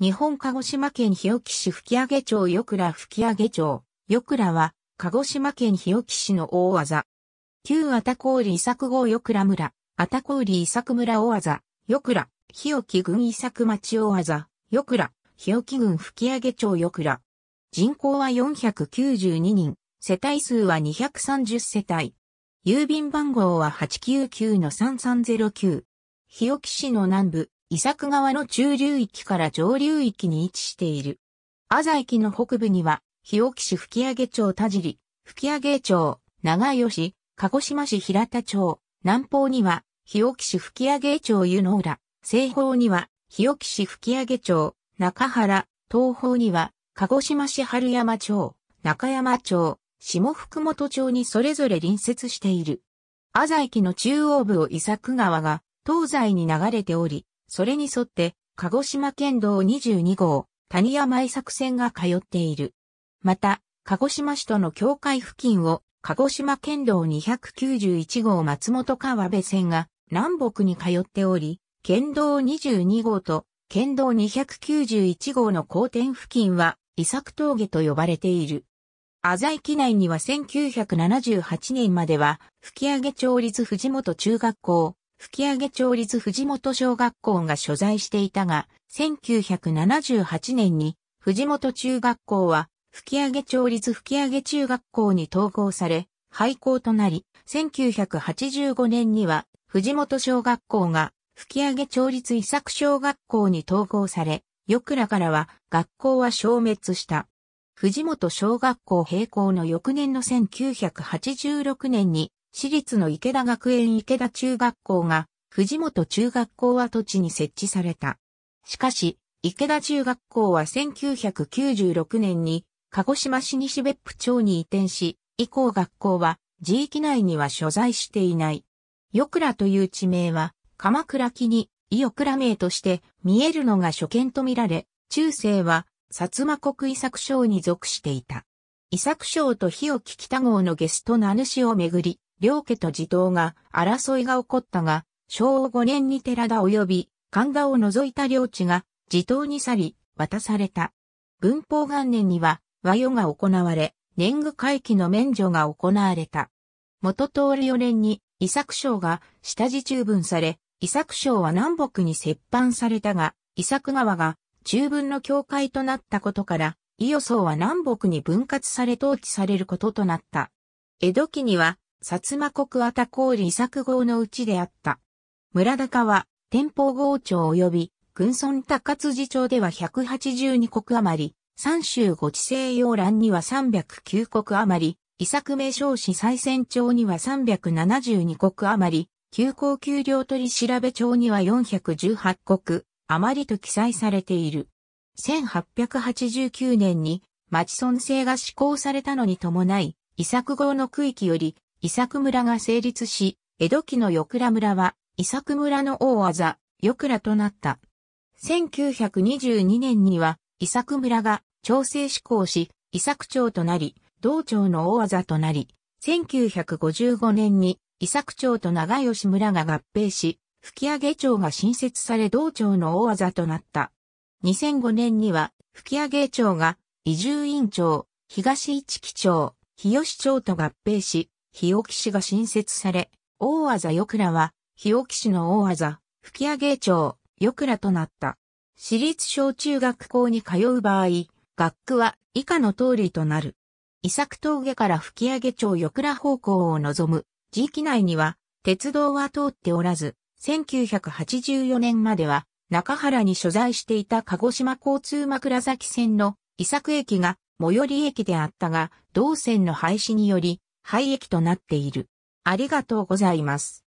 日本鹿児島県日置市吹上町よくら吹上町。よくらは、鹿児島県日置市の大技。旧あたこり伊作郷よくら村、あたこり伊作村大技、よくら、日置郡伊作町大技、よくら、日置郡吹上町よくら。人口は492人、世帯数は230世帯。郵便番号は899-3309。日置市の南部、伊作川の中流域から上流域に位置している。阿佐駅の北部には、日置市吹上町田尻、吹上町、長吉、鹿児島市平田町、南方には、日置市吹上町湯の浦、西方には、日置市吹上町、中原、東方には、鹿児島市春山町、中山町、下福本町にそれぞれ隣接している。阿佐駅の中央部を伊作川が東西に流れており、それに沿って、鹿児島県道22号、谷山井作線が通っている。また、鹿児島市との境界付近を、鹿児島県道291号松本川辺線が南北に通っており、県道22号と県道291号の交点付近は、伊作峠と呼ばれている。浅井機内には1978年までは、吹上町立藤本中学校、吹上町立藤本小学校が所在していたが、1978年に藤本中学校は吹上町立吹上中学校に統合され、廃校となり、1985年には藤本小学校が吹上町立遺作小学校に統合され、翌らからは学校は消滅した。藤本小学校閉校の翌年の1986年に私立の池田学園池田中学校が、藤本中学校跡地に設置された。しかし、池田中学校は1996年に、鹿児島市西別府町に移転し、以降学校は、地域内には所在していない。く倉という地名は、鎌倉木に、伊予倉名として、見えるのが初見とみられ、中世は、薩摩国遺作省に属していた。伊作省と日置北郷のゲスト名主をめぐり、両家と地頭が争いが起こったが、昭和5年に寺田及び神田を除いた領地が地頭に去り、渡された。文法元年には和与が行われ、年貢回帰の免除が行われた。元通り4年に伊作省が下地中分され、伊作省は南北に折半されたが、伊作川が中分の境界となったことから、伊予荘は南北に分割され統治されることとなった。江戸期には、薩摩国あた郡伊作号のうちであった。村高は、天保郷町及び、軍村高辻町では182国余り、三州五地西洋欄には309国余り、伊作名称市再選町には372国余り、休校給料取調べ町には418国余りと記載されている。1889年に町村制が施行されたのに伴い、伊作郷の区域より伊作村が成立し、江戸期の与倉村は伊作村の大技、与倉となった。1922年には伊作村が調整施行し、伊作町となり、道町の大技となり、1955年に伊作町と長吉村が合併し、吹上町が新設され道町の大技となった。2005年には、吹上町が、移住院町、東市木町、日吉町と合併し、日置市が新設され、大技よくらは、日置市の大技、吹上町、よくらとなった。私立小中学校に通う場合、学区は以下の通りとなる。伊作峠から吹上町よくら方向を望む地域内には、鉄道は通っておらず、1984年までは中原に所在していた鹿児島交通枕崎線の伊作駅が最寄り駅であったが、同線の廃止により、廃駅となっている。ありがとうございます。